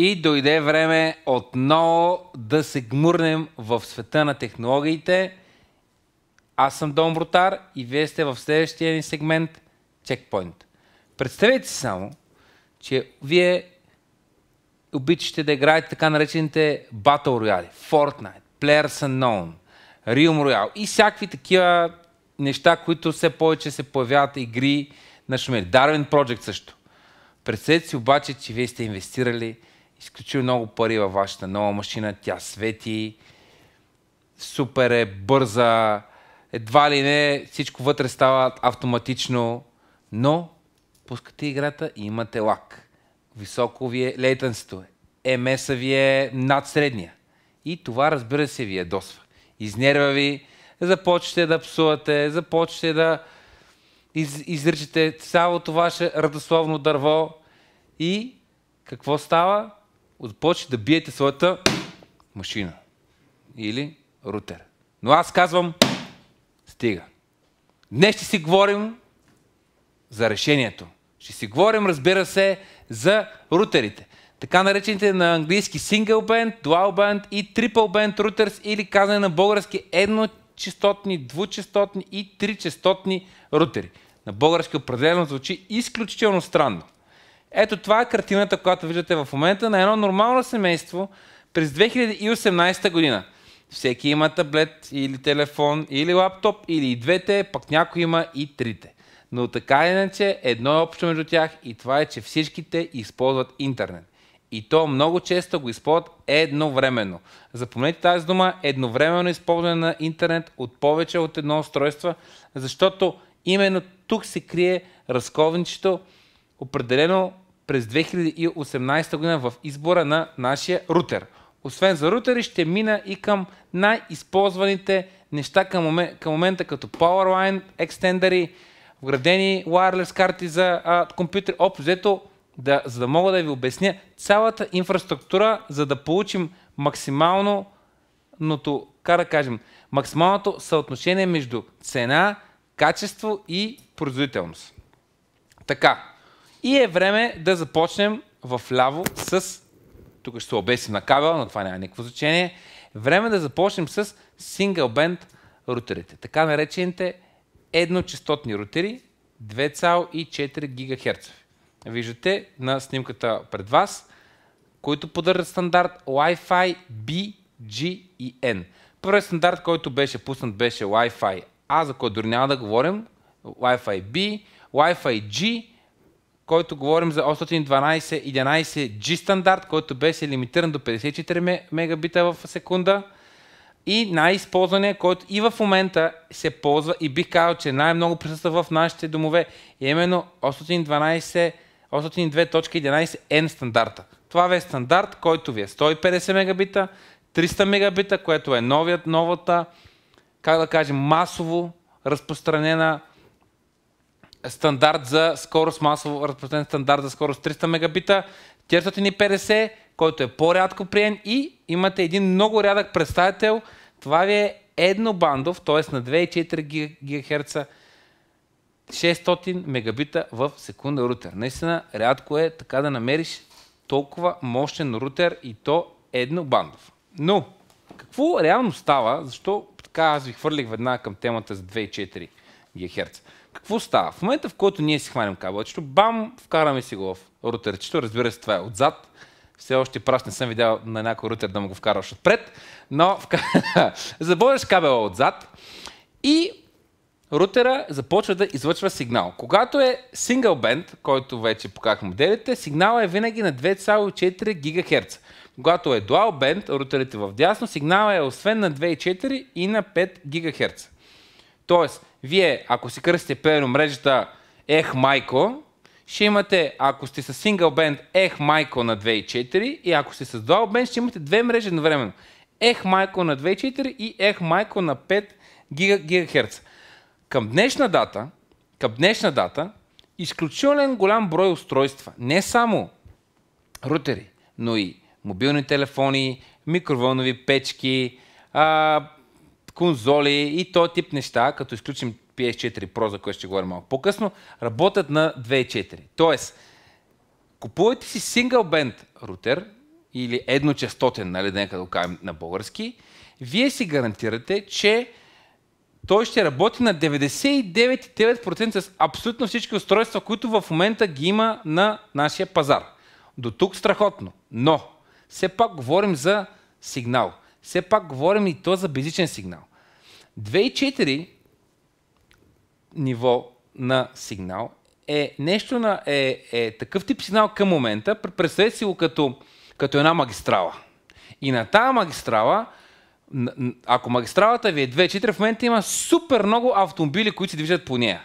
И дойде време отново да се гмурнем в света на технологиите. Аз съм Дон Брутар и вие сте в следващия ни сегмент Checkpoint. Представете си само, че вие обичате да играете така наречените Battle Royale, Fortnite, Players Unknown, Realm Royale и всякакви такива неща, които все повече се появяват игри на шумери. Darwin Project също. Представете си обаче, че вие сте инвестирали изключил много пари във вашата нова машина, тя свети, супер е, бърза, едва ли не всичко вътре става автоматично, но пускате играта и имате лак. Високо ви е лейтенството, ms е, ви е над средния. И това, разбира се, ви е досва. Изнерва ви, започвате да псувате, започвате да из, изричате цялото ваше радословно дърво и какво става? започнете да биете своята машина или рутер. Но аз казвам, стига. Днес ще си говорим за решението. Ще си говорим, разбира се, за рутерите. Така наречените на английски single band, dual band и triple band routers или казане на български едночастотни, двучастотни и тричастотни рутери. На български определено звучи изключително странно. Ето това е картината, която виждате в момента на едно нормално семейство през 2018 година. Всеки има таблет или телефон или лаптоп или и двете, пък някой има и трите. Но така иначе едно е общо между тях и това е, че всичките използват интернет. И то много често го използват едновременно. Запомнете тази дума едновременно използване на интернет от повече от едно устройство, защото именно тук се крие разковничето, определено през 2018 година в избора на нашия рутер. Освен за рутери, ще мина и към най-използваните неща към, мом... към момента, като Powerline, екстендери, вградени wireless карти за а, компютър. Общо взето, да, за да мога да ви обясня цялата инфраструктура, за да получим максимално, ното, как да кажем, максималното съотношение между цена, качество и производителност. Така, и е време да започнем в ляво с... Тук ще се обесим на кабел, но това няма никакво значение. Време да започнем с Single Band рутерите. Така наречените едночастотни рутери 2,4 ГГц. Виждате на снимката пред вас, които поддържат стандарт Wi-Fi B, G и N. Първият стандарт, който беше пуснат, беше Wi-Fi A, за който дори няма да говорим. Wi-Fi B, Wi-Fi G който говорим за 812.11G стандарт, който беше лимитиран до 54 мегабита в секунда и най-използвания, който и в момента се ползва и бих казал, че най-много присъства в нашите домове, е именно 812, 802.11N стандарта. Това ви е стандарт, който ви е 150 мегабита, 300 мегабита, което е новият, новата, как да кажем, масово разпространена стандарт за скорост, масово разпространен стандарт за скорост 300 мегабита, 450, който е по-рядко приен? и имате един много рядък представител. Това ви е еднобандов, т.е. на 2,4 ГГц 600 мегабита в секунда рутер. Наистина, рядко е така да намериш толкова мощен рутер и то еднобандов. Но, какво реално става, защо така аз ви хвърлих веднага към темата за 2,4 ГГц? Какво става? В момента, в който ние си хванем кабелчето, бам, вкараме си го в рутерчето. Разбира се, това е отзад. Все още праш не съм видял на някой рутер да му го вкараш отпред, но забориш кабела отзад и рутера започва да излъчва сигнал. Когато е сингъл бенд, който вече поках моделите, сигналът е винаги на 2,4 ГГц. Когато е дуал бенд, рутерите в дясно, сигналът е освен на 2,4 и на 5 ГГц. Тоест, вие, ако си кръстите певно мрежата Ех Майко, ще имате, ако сте с сингъл бенд Ех Майко на 2.4 и ако сте с дуал бенд, ще имате две мрежи едновременно. Ех Майко на 2.4 и Ех Майко на 5 ГГц. Към днешна дата, към днешна дата, изключителен голям брой устройства, не само рутери, но и мобилни телефони, микроволнови печки, а, конзоли и то тип неща, като изключим PS4 Pro, за което ще говорим малко по-късно, работят на 2.4. Тоест, купувайте си сингъл бенд рутер или едночастотен, нали, да нека го кажем на български, вие си гарантирате, че той ще работи на 99,9% с абсолютно всички устройства, които в момента ги има на нашия пазар. До тук страхотно. Но, все пак говорим за сигнал. Все пак говорим и то за безичен сигнал. 2.4 ниво на сигнал е нещо на, е, е такъв тип сигнал към момента. Представете си го като, като една магистрала. И на тази магистрала, ако магистралата ви е 2.4, в момента има супер много автомобили, които се движат по нея.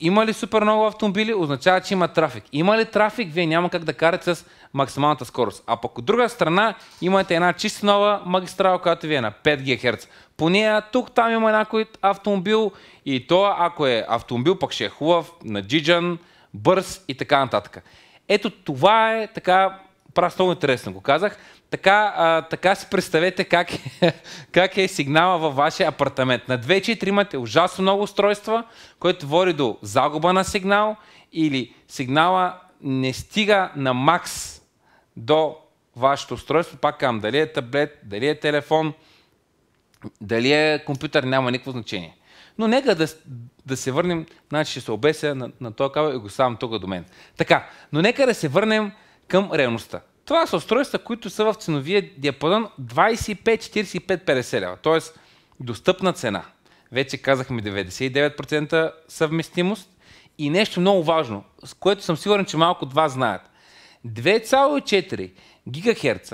Има ли супер много автомобили, означава, че има трафик. Има ли трафик, вие няма как да карате с максималната скорост. А пък от друга страна имате една чисто нова магистрала, която ви е на 5 ГГц. По нея тук там има някой автомобил и то, ако е автомобил, пък ще е хубав, на джиджан, бърз и така нататък. Ето това е така, правя много интересно го казах. Така, а, така си представете как е, как е сигнала във вашия апартамент. На 2-4 имате ужасно много устройства, което води до загуба на сигнал или сигнала не стига на макс до вашето устройство. Пак казвам, дали е таблет, дали е телефон, дали е компютър, няма никакво значение. Но нека да, да се върнем, значи ще се обеся на, на този кабел и го ставам тук до мен. Така, но нека да се върнем към реалността. Това са устройства, които са в ценовия диапазон 25-45-50 лева, т.е. достъпна цена. Вече казахме 99% съвместимост и нещо много важно, с което съм сигурен, че малко от вас знаят. 2,4 ГГц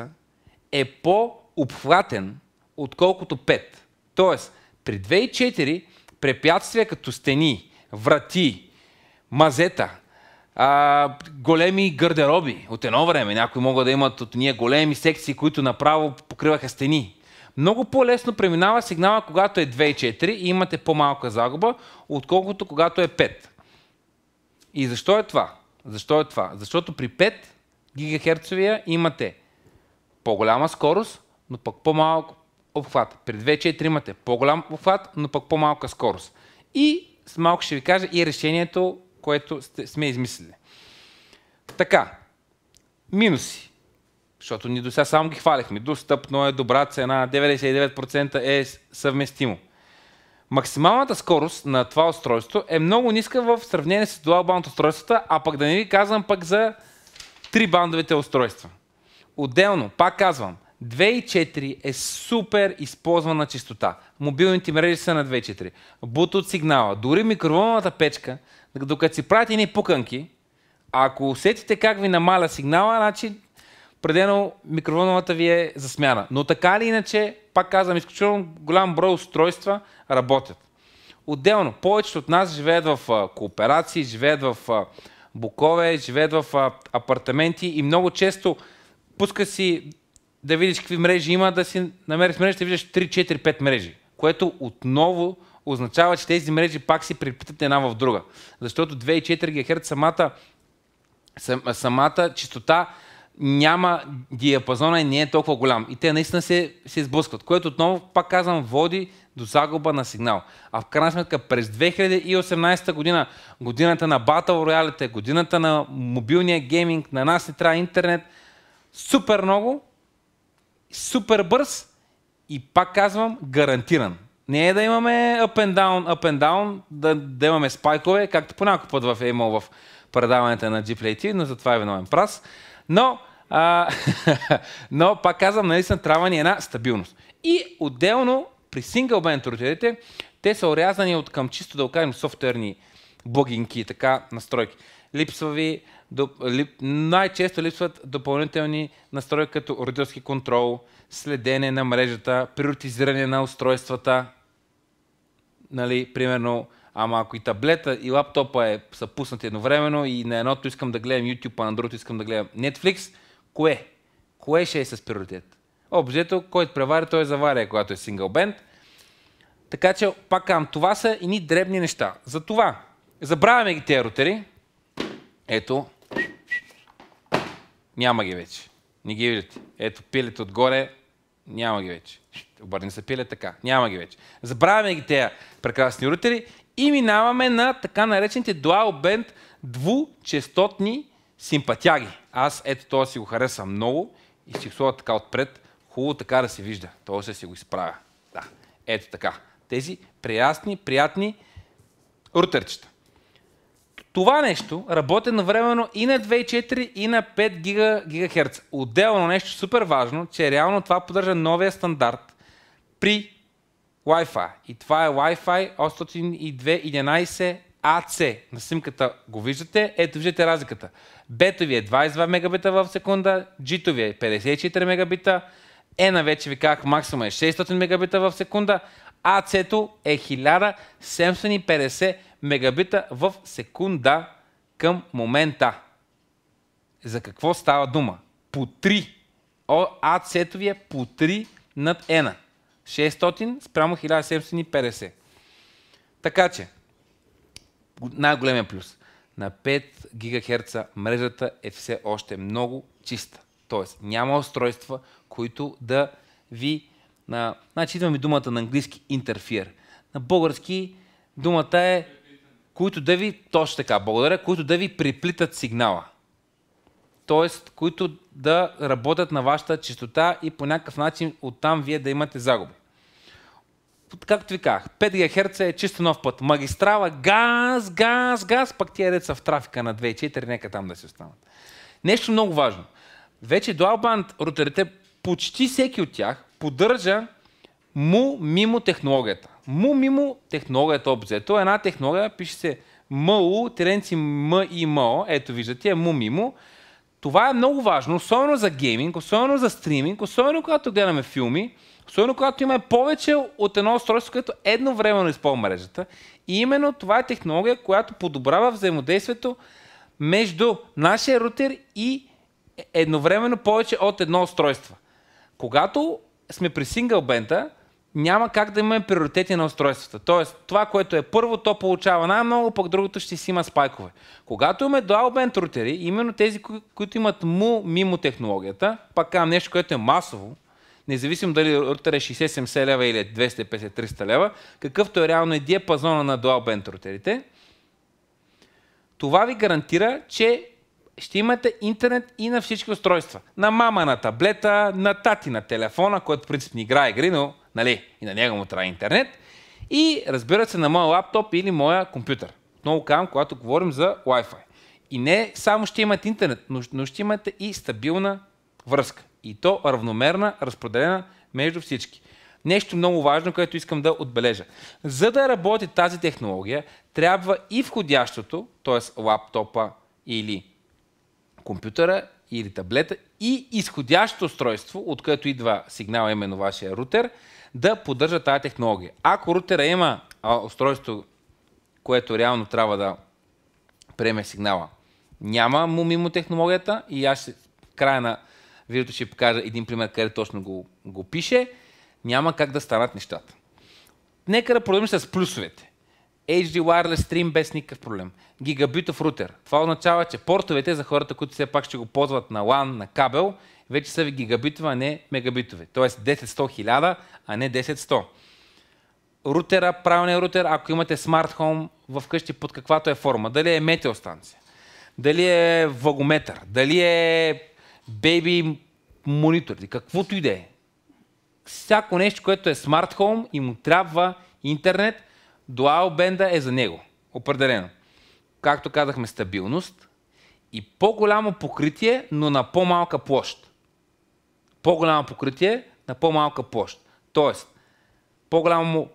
е по-обхватен, отколкото 5. Тоест, при 2,4 препятствия като стени, врати, мазета, а, големи гардероби от едно време. Някои могат да имат от ние големи секции, които направо покриваха стени. Много по-лесно преминава сигнала, когато е 2,4 и имате по-малка загуба, отколкото когато е 5. И защо е това? Защо е това? Защото при 5 гигахерцовия имате по-голяма скорост, но пък по-малко обхват. При 2.4 имате по-голям обхват, но пък по-малка скорост. И с малко ще ви кажа и решението което сте, сме измислили. Така, минуси. Защото ни до сега само ги хвалихме. Достъпно е, добра цена, 99% е съвместимо. Максималната скорост на това устройство е много ниска в сравнение с dual band устройствата, а пък да не ви казвам пък за три бандовите устройства. Отделно, пак казвам, 2.4 е супер използвана частота. Мобилните мрежи са на 2.4. Бут сигнала, дори микроволновата печка докато си правите едни пуканки, ако усетите как ви намаля сигнала, значи предено микрофоновата ви е за смяна. Но така или иначе, пак казвам, изключително голям брой устройства работят. Отделно, повечето от нас живеят в а, кооперации, живеят в а, букове, живеят в а, апартаменти и много често пуска си да видиш какви мрежи има, да си намериш мрежи, ще да виждаш 3, 4, 5 мрежи, което отново означава, че тези мрежи пак си преплитат една в друга. Защото 2,4 ГГц самата, самата чистота няма диапазона и не е толкова голям. И те наистина се, се сблъскват, което отново, пак казвам, води до загуба на сигнал. А в крайна сметка през 2018 година, годината на Battle Royale, годината на мобилния гейминг, на нас не трябва интернет, супер много, супер бърз и пак казвам, гарантиран. Не е да имаме up and down, up and down, да, да имаме спайкове, както по път в емол имал в предаването на GPLT, но за това е виновен праз. Но, а, но пак казвам, наистина трябва ни една стабилност. И отделно при сингъл бенд ротерите, те са орязани от към чисто да окажем софтуерни блогинки и така настройки. Липсва ви лип... най-често липсват допълнителни настройки като родителски контрол, следение на мрежата, приоритизиране на устройствата. Нали, примерно, ама ако и таблета и лаптопа е, са пуснати едновременно и на едното искам да гледам YouTube, а на другото искам да гледам Netflix, кое? Кое ще е с приоритет? Обжето, който преваря, той е заваря, когато е сингъл бенд. Така че, пак казвам, това са едни дребни неща. За това, забравяме ги тези рутери. Ето, няма ги вече. Не ги видите. Ето пилите отгоре, няма ги вече. Обърни се пиле така, няма ги вече. Забравяме ги тези прекрасни рутери и минаваме на така наречените Dual Band двучестотни симпатяги. Аз ето това си го хареса много и си го така отпред. Хубаво така да се вижда. Това ще си го изправя. Да. Ето така. Тези приятни, приятни рутерчета. Това нещо работи навременно и на 2.4 и на 5 гига, гигахерц. Отделно нещо супер важно, че реално това поддържа новия стандарт при Wi-Fi. И това е Wi-Fi 802.11 AC. На снимката го виждате. Ето виждате разликата. Бето ви е 22 мегабита в секунда, G-то ви е 54 мегабита, Ена вече ви казах максимум е 600 мегабита в секунда, АЦ-то е 1750 мегабита в секунда към момента. За какво става дума? По 3. АЦ-то ви е по 3 над Ена. 600 спрямо 1750. Така че, най-големия плюс. На 5 ГГц мрежата е все още много чиста. Тоест няма устройства, които да ви на, значи идваме думата на английски интерфир. На български думата е които да ви, точно така, благодаря, които да ви приплитат сигнала. Тоест, които да работят на вашата чистота и по някакъв начин оттам вие да имате загуби. Както ви казах, 5 ГГц е чисто нов път. Магистрала, газ, газ, газ, пък тия деца в трафика на 2.4, нека там да се останат. Нещо много важно. Вече дуалбанд рутерите, почти всеки от тях, поддържа му мимо технологията. Му мимо технологията обзето. Е една технология пише се МУ, теренци М и МО. Ето виждате, е му мимо. Това е много важно, особено за гейминг, особено за стриминг, особено когато гледаме филми, особено когато има повече от едно устройство, което едновременно използва мрежата. И именно това е технология, която подобрава взаимодействието между нашия рутер и едновременно повече от едно устройство. Когато сме при сингъл бента, няма как да имаме приоритети на устройствата. Тоест, това, което е първо, то получава най-много, пък другото ще си има спайкове. Когато имаме dual band рутери, именно тези, които имат му мимо технологията, пак казвам нещо, което е масово, независимо дали рутер е 60-70 лева или 250-300 лева, какъвто е реално и диапазона на dual band рутерите, това ви гарантира, че ще имате интернет и на всички устройства. На мама на таблета, на тати на телефона, който принцип не играе игри, но нали, и на него му трябва интернет. И разбира се на моя лаптоп или моя компютър. Много казвам, когато говорим за Wi-Fi. И не само ще имате интернет, но, но ще имате и стабилна връзка. И то равномерна, разпределена между всички. Нещо много важно, което искам да отбележа. За да работи тази технология, трябва и входящото, т.е. лаптопа или компютъра или таблета и изходящо устройство, от което идва сигнал, именно вашия рутер, да поддържа тази технология. Ако рутера има устройство, което реално трябва да приеме сигнала, няма му мимо технологията и аз ще, в края на видеото ще покажа един пример, къде точно го, го пише. Няма как да станат нещата. Нека да продължим с плюсовете. HD Wireless Stream без никакъв проблем. Гигабитов рутер. Това означава, че портовете за хората, които все пак ще го ползват на LAN, на кабел, вече са ви гигабитови, а не мегабитове, Тоест 10 100 000, а не 10 100. Рутера, правилният рутер, ако имате смарт хоум вкъщи под каквато е форма, дали е метеостанция, дали е вагометър, дали е бейби монитор, каквото и да е. Всяко нещо, което е смарт хоум и му трябва интернет – дуал бенда е за него. Определено. Както казахме, стабилност и по-голямо покритие, но на по-малка площ. По-голямо покритие на по-малка площ. Тоест, по-голямо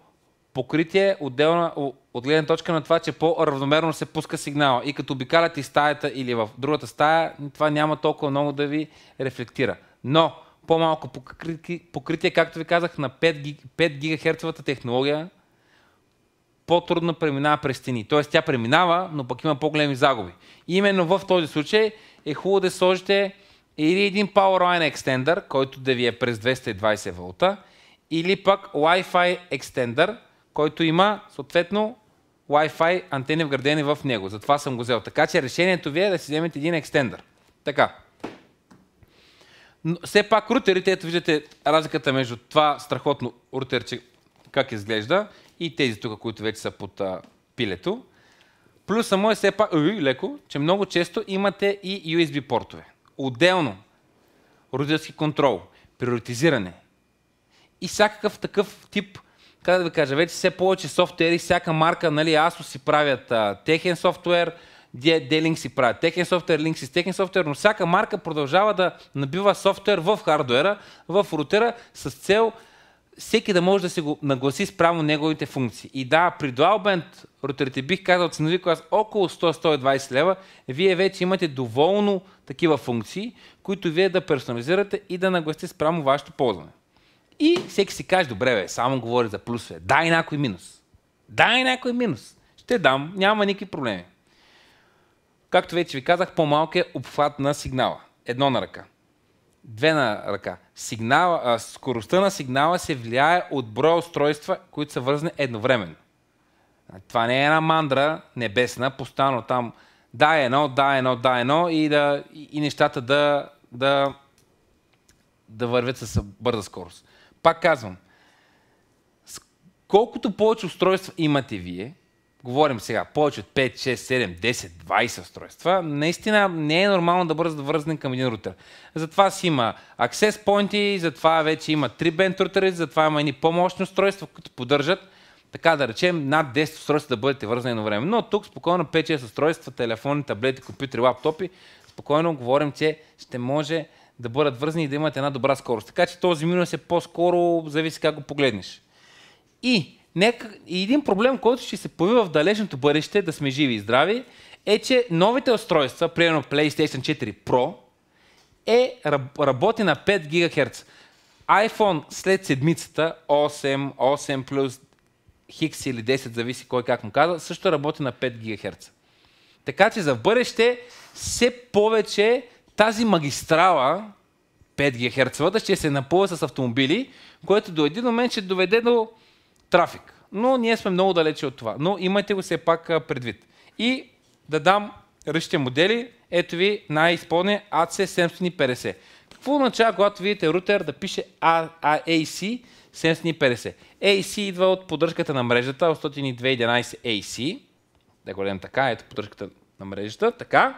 покритие отделна, от гледна точка на това, че по-равномерно се пуска сигнала. И като и стаята или в другата стая, това няма толкова много да ви рефлектира. Но по-малко покритие, както ви казах, на 5, 5 гигахерцовата технология по-трудно преминава през стени. Т.е. тя преминава, но пък има по-големи загуби. И именно в този случай е хубаво да сложите или един Powerline екстендър, който да ви е през 220 В. или пък Wi-Fi екстендър, който има съответно Wi-Fi антени вградени в него. Затова съм го взел. Така че решението ви е да си вземете един екстендър. Така. Но, все пак рутерите, ето виждате разликата между това страхотно рутерче, как изглежда, и тези тук, които вече са под а, пилето. Плюса му е все пак, уй, леко, че много често имате и USB портове. Отделно, родителски контрол, приоритизиране и всякакъв такъв тип, как да ви кажа, вече все повече софтуери, всяка марка, нали, ASUS си правят а, техен софтуер, D-Link си правят техен софтуер, Link си техен софтуер, но всяка марка продължава да набива софтуер в хардуера, в рутера, с цел всеки да може да се го нагласи спрямо неговите функции. И да, при Dual Band роторите бих казал ценови клас около 100-120 лева, вие вече имате доволно такива функции, които вие да персонализирате и да нагласите спрямо вашето ползване. И всеки си каже, добре бе, само говори за плюсове, дай някой минус. Дай някой минус. Ще дам, няма никакви проблеми. Както вече ви казах, по малкият е обхват на сигнала. Едно на ръка две на ръка. Сигнала, а, скоростта на сигнала се влияе от броя устройства, които са вързани едновременно. Това не е една мандра небесна, постоянно там да едно, да едно, да едно и, да, и нещата да, да, да вървят с бърза скорост. Пак казвам, колкото повече устройства имате вие, говорим сега, повече от 5, 6, 7, 10, 20 устройства, наистина не е нормално да бъдат вързани към един рутер. Затова си има access point, затова вече има 3 бент рутери, затова има едни по-мощни устройства, които поддържат така да речем, над 10 устройства да бъдете вързани време. Но тук спокойно 5-6 устройства, телефони, таблети, компютри, лаптопи, спокойно говорим, че ще може да бъдат вързани и да имате една добра скорост. Така че този минус е по-скоро, зависи как го погледнеш. И Нека... И един проблем, който ще се появи в далечното бъдеще, да сме живи и здрави, е, че новите устройства, примерно PlayStation 4 Pro, е, работи на 5 ГГц. iPhone след седмицата, 8, 8 плюс, хикс или 10, зависи кой как му казва, също работи на 5 ГГц. Така че за бъдеще все повече тази магистрала, 5 ГГц, ще се напълва с автомобили, което до един момент ще доведе до трафик. Но ние сме много далече от това. Но имайте го все пак предвид. И да дам ръчните модели. Ето ви най-изпълнен AC750. Какво означава, когато видите рутер да пише AC 750? AC идва от поддръжката на мрежата 802.11 AC. Е да го дадем така, ето поддръжката на мрежата. Така.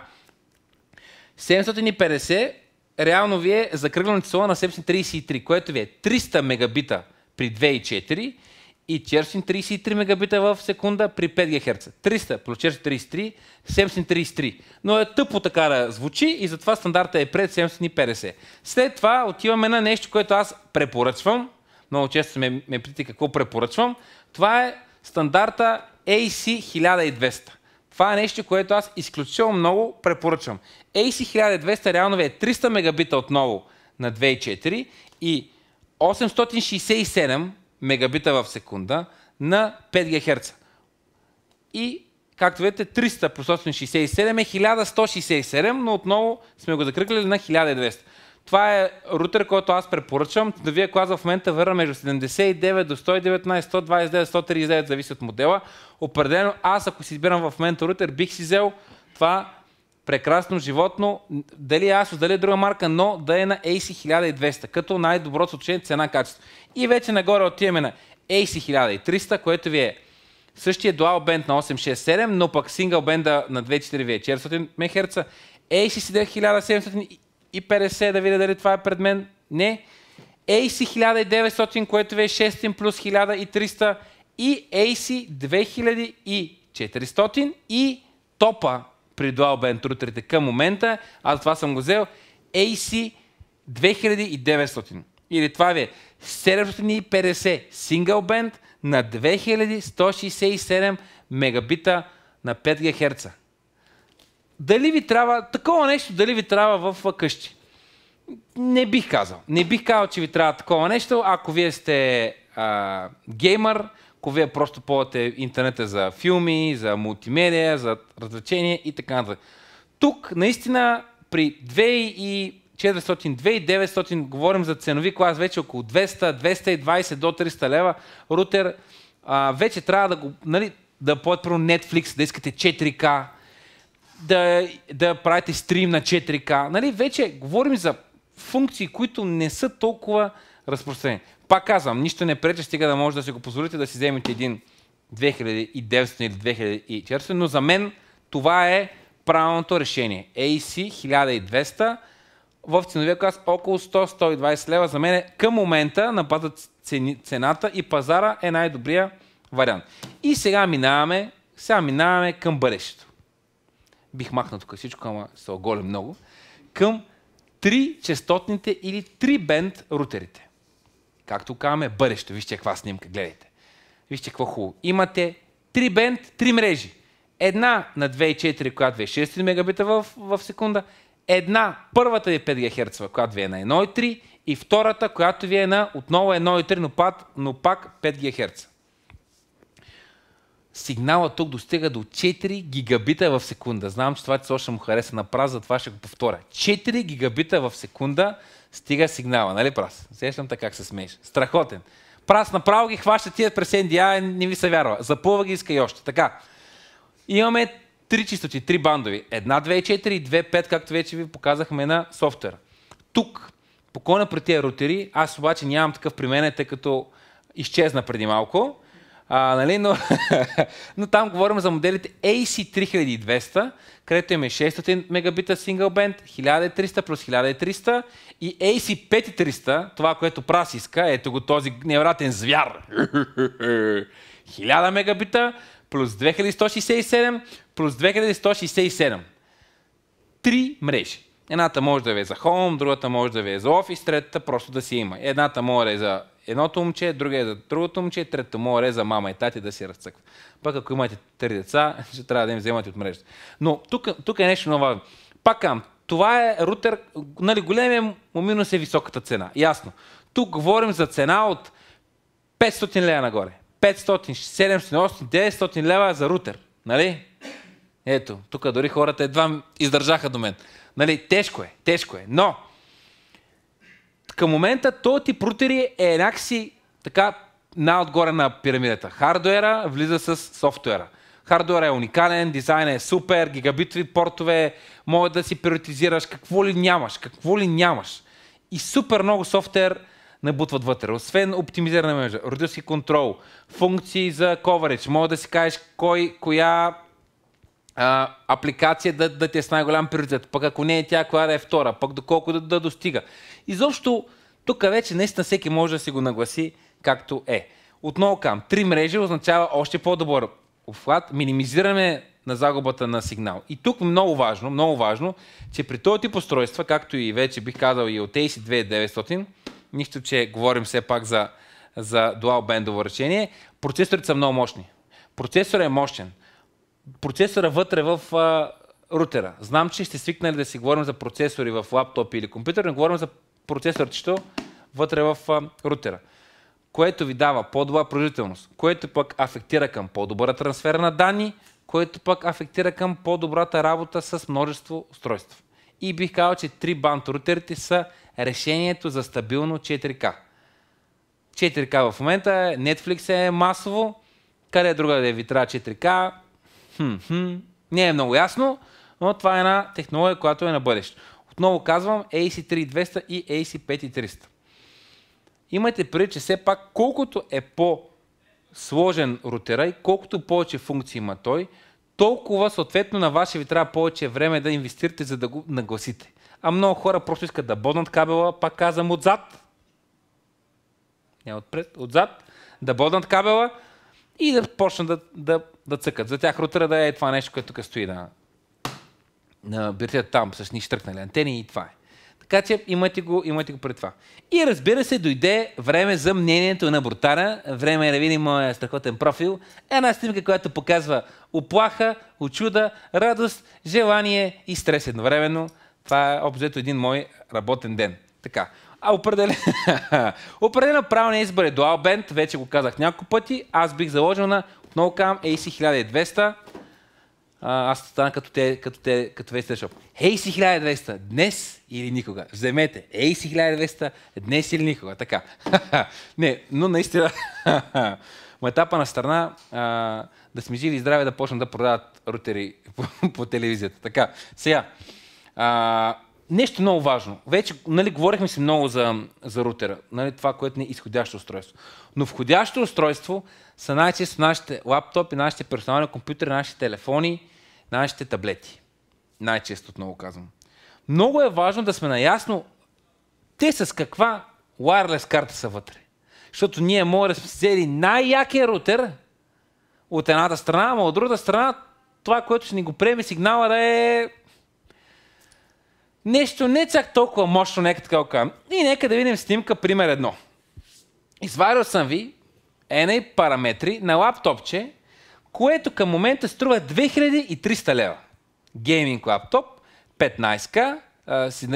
750 реално ви е закръглена число на 733, което ви е 300 мегабита при 2.4 и Черсин 33 мегабита в секунда при 5 ГГц. 300 плюс Черсин 33, 733. Но е тъпо така да звучи и затова стандарта е пред 750. След това отиваме на нещо, което аз препоръчвам. Много често ме, ме питате какво препоръчвам. Това е стандарта AC1200. Това е нещо, което аз изключително много препоръчвам. AC1200 реално е 300 мегабита отново на 2.4 и 867 мегабита в секунда на 5 ГГц. И, както видите, 300 по 167 е 1167, но отново сме го закръгляли на 1200. Това е рутер, който аз препоръчвам. Да вие клаза в момента върна между 79 до 119, 129, 139, зависи от модела. Определено аз, ако си избирам в момента рутер, бих си взел това прекрасно животно, дали е Asus, дали е друга марка, но да е на AC 1200, като най-доброто е цена-качество. И вече нагоре отиваме на AC 1300, което ви е същия дуал Band на 867, но пък Single бенда на 2400 МГц. AC 1750, да видя дали това е пред мен, не, AC 1900, което ви е 600 плюс 1300 и AC 2400 и топа при Dual Band рутерите към момента, аз това съм го взел, AC 2900. Или това ви е 750 сингъл бенд на 2167 мегабита на 5 ГГц. Дали ви трябва, такова нещо, дали ви трябва в къщи? Не бих казал. Не бих казал, че ви трябва такова нещо. Ако вие сте а, геймър, ако вие е просто ползвате интернета за филми, за мултимедия, за развлечения и така нататък. Тук наистина при 2400-2900 говорим за ценови клас вече около 200, 220 до 300 лева. Рутер а, вече трябва да го, нали, да платите Netflix, да искате 4K, да, да правите стрим на 4К. Нали, вече говорим за функции, които не са толкова разпространени. Пак казвам, нищо не пречи, стига да може да си го позволите да си вземете един 2900 или 2400, но за мен това е правилното решение. AC 1200 в ценовия клас около 100-120 лева. За мен е, към момента на база цената и пазара е най-добрия вариант. И сега минаваме, сега минаваме към бъдещето. Бих махнал тук всичко, ама се оголя много. Към 3 частотните или 3 бенд рутерите. Както казваме, бъдеще. Вижте каква снимка, гледайте. Вижте какво хубаво. Имате три бенд, три мрежи. Една на 2,4, която ви е 6 мегабита в, в секунда. Една, първата ви е 5 ГГц, която ви е на 1,3 и втората, която ви е на отново 1,3, но, пак, но пак 5 ГГц. Сигнала тук достига до 4 гигабита в секунда. Знам, че това ти още му хареса на праза, това ще го повторя. 4 гигабита в секунда стига сигнала, нали прас? Сещам така как се смееш. Страхотен. Прас направо ги хваща тия през NDI, не ви се вярва. Запълва ги, иска и още. Така. Имаме три чистоти, три бандови. Една две и 2.5, както вече ви показахме на софтуера. Тук, поклона при тези рутери, аз обаче нямам такъв при мен, тъй като изчезна преди малко. А, нали, но, но там говорим за моделите AC3200, където имаме 600 мегабита сингъл бенд, 1300 плюс 1300 и AC5300, това, което прас иска, ето го този невероятен звяр. 1000 мегабита плюс 2167 плюс 2167. Три мрежи. Едната може да ви е за хоум, другата може да ви е за офис, третата просто да си има. Едната може да е за едното момче, другия е за другото момче, третото му е за мама и тати да си разцъква. Пък ако имате три деца, ще трябва да им вземате от мрежата. Но тук, тук е нещо много важно. Пак кам, това е рутер, нали, големия му минус е високата цена. Ясно. Тук говорим за цена от 500 лева нагоре. 500, 700, 800, 900 лева за рутер. Нали? Ето, тук дори хората едва издържаха до мен. Нали, тежко е, тежко е. Но, към момента този ти рутери е някакси така най-отгоре на пирамидата. Хардуера влиза с софтуера. Хардуера е уникален, дизайнът е супер, гигабитови портове, може да си приоритизираш какво ли нямаш, какво ли нямаш. И супер много софтуер набутват вътре. Освен оптимизиране на мрежа, контрол, функции за coverage, може да си кажеш кой, коя а, апликация да, да ти е с най-голям приоритет. Пък ако не е тя, коя да е втора, пък доколко да, да достига. Изобщо, тук вече наистина всеки може да си го нагласи както е. Отново кам, три мрежи означава още по-добър обхват, минимизираме на загубата на сигнал. И тук много важно, много важно, че при този тип устройства, както и вече бих казал и от AC 2900, нищо, че говорим все пак за, за дуал бендово решение, процесорите са много мощни. Процесорът е мощен процесора вътре в а, рутера. Знам, че сте свикнали да си говорим за процесори в лаптопи или компютър, но говорим за процесорчето вътре в а, рутера, което ви дава по-добра производителност, което пък афектира към по-добра трансфер на данни, което пък афектира към по-добрата работа с множество устройства. И бих казал, че 3 банд рутерите са решението за стабилно 4К. 4К в момента е, Netflix е масово, къде друга да ви трябва 4К, Хм-хм. Не е много ясно, но това е една технология, която е на бъдеще. Отново казвам AC3200 и AC5300. Имайте преди, че все пак колкото е по-сложен рутера и колкото повече функции има той, толкова съответно на ваше ви трябва повече време да инвестирате, за да го нагласите. А много хора просто искат да боднат кабела, пак казвам отзад. Не отпред, отзад. Да боднат кабела, и да почнат да, да, да цъкат. За тях рутера да е, е това нещо, което тук стои да, на биртят там с ни штръкнали антени и това е. Така че имайте го, имайте го пред това. И разбира се, дойде време за мнението на Брутара. Време е да видим моя страхотен профил. Една снимка, която показва оплаха, очуда, радост, желание и стрес едновременно. Това е обзето един мой работен ден. Така. А определен, Определено правилният избор е Dual Band, вече го казах няколко пъти. Аз бих заложил на отново кам AC1200. аз стана като те, като те, като AC1200, днес или никога. Вземете AC1200, днес или никога. Така. Не, но наистина, етапа на страна, а, да сме живи и здрави да почнат да продават рутери по, по телевизията. Така, сега. А, нещо много важно. Вече нали, говорихме си много за, за рутера, нали, това, което не е изходящо устройство. Но входящо устройство са най-често нашите лаптопи, нашите персонални компютри, нашите телефони, нашите таблети. Най-често отново казвам. Много е важно да сме наясно те с каква wireless карта са вътре. Защото ние може да сме взели най-якия рутер от едната страна, а от другата страна това, което ще ни го приеме сигнала да е нещо не чак толкова мощно, нека така го И нека да видим снимка пример едно. Изварил съм ви една параметри на лаптопче, което към момента струва 2300 лева. Гейминг лаптоп, 15 ка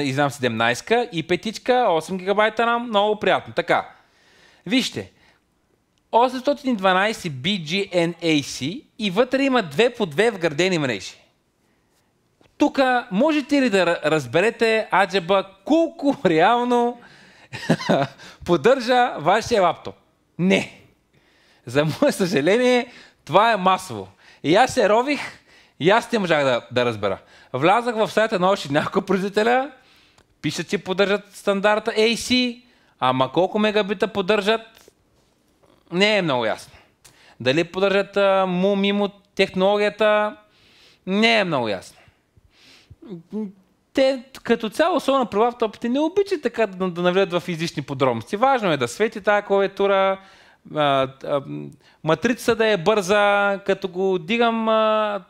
изнам 17 ка и 5 8 гигабайта нам, много приятно. Така, вижте, 812 BGNAC и вътре има две по две вградени мрежи. Тук можете ли да разберете, аджеба колко реално поддържа вашия лаптоп? Не. За мое съжаление, това е масово. И аз се рових, и аз не можах да, да разбера. Влязах в сайта на още няколко производителя, пишат, че поддържат стандарта AC, ама колко мегабита поддържат, не е много ясно. Дали поддържат му, мимо технологията, не е много ясно те като цяло, особено при лаптопите, не обичат така да, да навлядат в излишни подробности. Важно е да свети тази клавиатура, а, а, матрицата да е бърза, като го дигам а,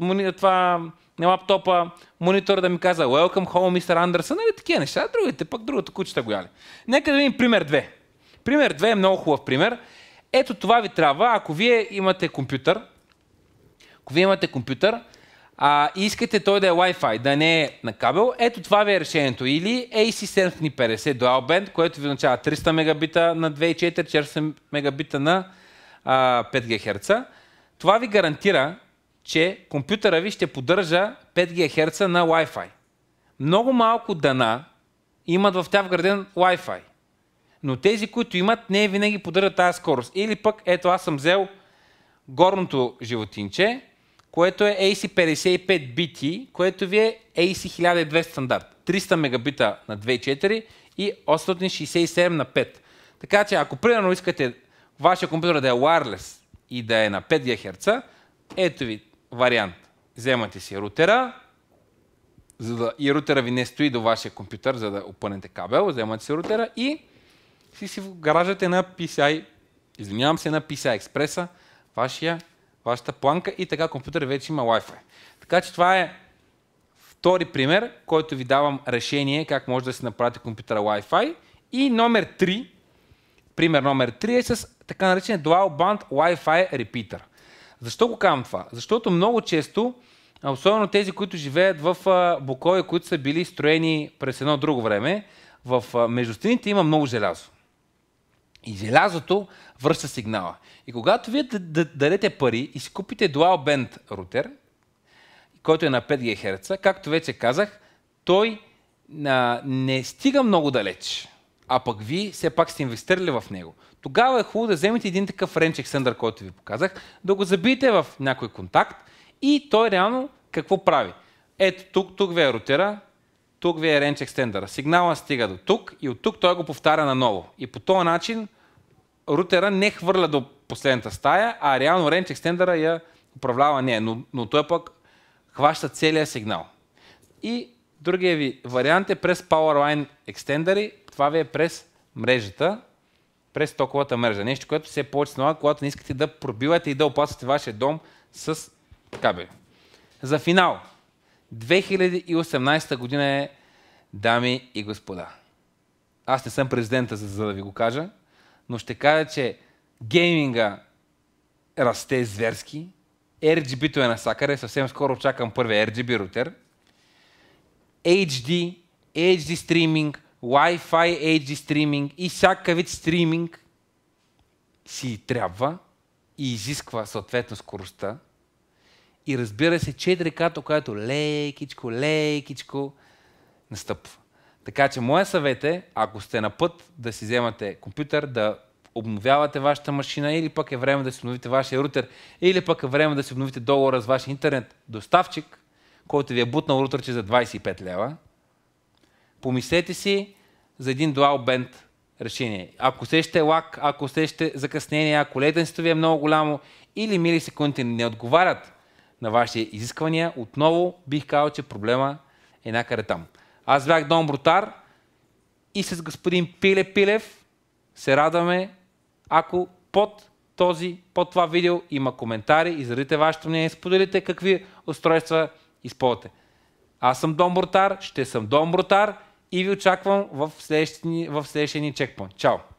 а, това на лаптопа, монитор да ми каза Welcome home, Mr. Anderson, нали такива неща, другите пък другото кучета го яли. Нека да видим пример 2. Пример 2 е много хубав пример. Ето това ви трябва, ако вие имате компютър, ако вие имате компютър, а, искате той да е Wi-Fi, да не е на кабел, ето това ви е решението. Или AC750 Dual Band, което ви означава 300 мегабита на 2,4, 400 мегабита на а, 5 GHz. Това ви гарантира, че компютъра ви ще поддържа 5 ГГц на Wi-Fi. Много малко дана имат в тях вграден Wi-Fi. Но тези, които имат, не винаги поддържат тази скорост. Или пък, ето аз съм взел горното животинче, което е AC55 BT, което ви е AC1200 стандарт. 300 мегабита на 2.4 и 867 на 5. Така че, ако примерно искате вашия компютър да е wireless и да е на 5 GHz, ето ви вариант. Вземате си рутера, за да, и рутера ви не стои до вашия компютър, за да опънете кабел, вземате си рутера и си си гаражате на PCI, извинявам се, на PCI Express, вашия вашата планка и така компютър вече има Wi-Fi. Така че това е втори пример, който ви давам решение как може да си направите компютъра Wi-Fi. И номер 3, пример номер 3 е с така наречен Dual Band Wi-Fi Repeater. Защо го казвам това? Защото много често, особено тези, които живеят в блокове, които са били строени през едно друго време, в междустините има много желязо. И желязото връща сигнала. И когато вие дадете пари и си купите Dual Band рутер, който е на 5 ГГц, както вече казах, той а, не стига много далеч, а пък вие все пак сте инвестирали в него. Тогава е хубаво да вземете един такъв Range Ексендър, който ви показах, да го забиете в някой контакт и той реално какво прави? Ето тук, тук ви е рутера, тук ви е range extender. Сигнала стига до тук и от тук той го повтаря наново. И по този начин рутера не хвърля до последната стая, а реално range extender я управлява не, но, но той пък хваща целият сигнал. И другия ви вариант е през Powerline Extender. Това ви е през мрежата, през токовата мрежа. Нещо, което се е повече когато не искате да пробивате и да опасвате вашия дом с кабели. За финал, 2018 година е, дами и господа. Аз не съм президента, за, да ви го кажа, но ще кажа, че гейминга расте зверски, RGB-то е насякъде, съвсем скоро чакам първия RGB рутер, HD, HD стриминг, Wi-Fi HD стриминг и всяка вид стриминг си трябва и изисква съответно скоростта, и разбира се, 4К, което лекичко, лекичко настъпва. Така че моят съвет е, ако сте на път да си вземате компютър, да обновявате вашата машина или пък е време да си обновите вашия рутер, или пък е време да си обновите договора с вашия интернет доставчик, който ви е бутнал рутерче за 25 лева, помислете си за един dual band решение. Ако сещате лак, ако усещате закъснение, ако летенството ви е много голямо или милисекундите не отговарят на вашите изисквания, отново бих казал, че проблема е някъде там. Аз бях Дон Брутар и с господин Пиле Пилев се радваме, ако под този, под това видео има коментари, изразите вашето мнение, споделите какви устройства използвате. Аз съм Дон Брутар, ще съм Дон Брутар и ви очаквам в следващия, ни чекпоинт. Чао!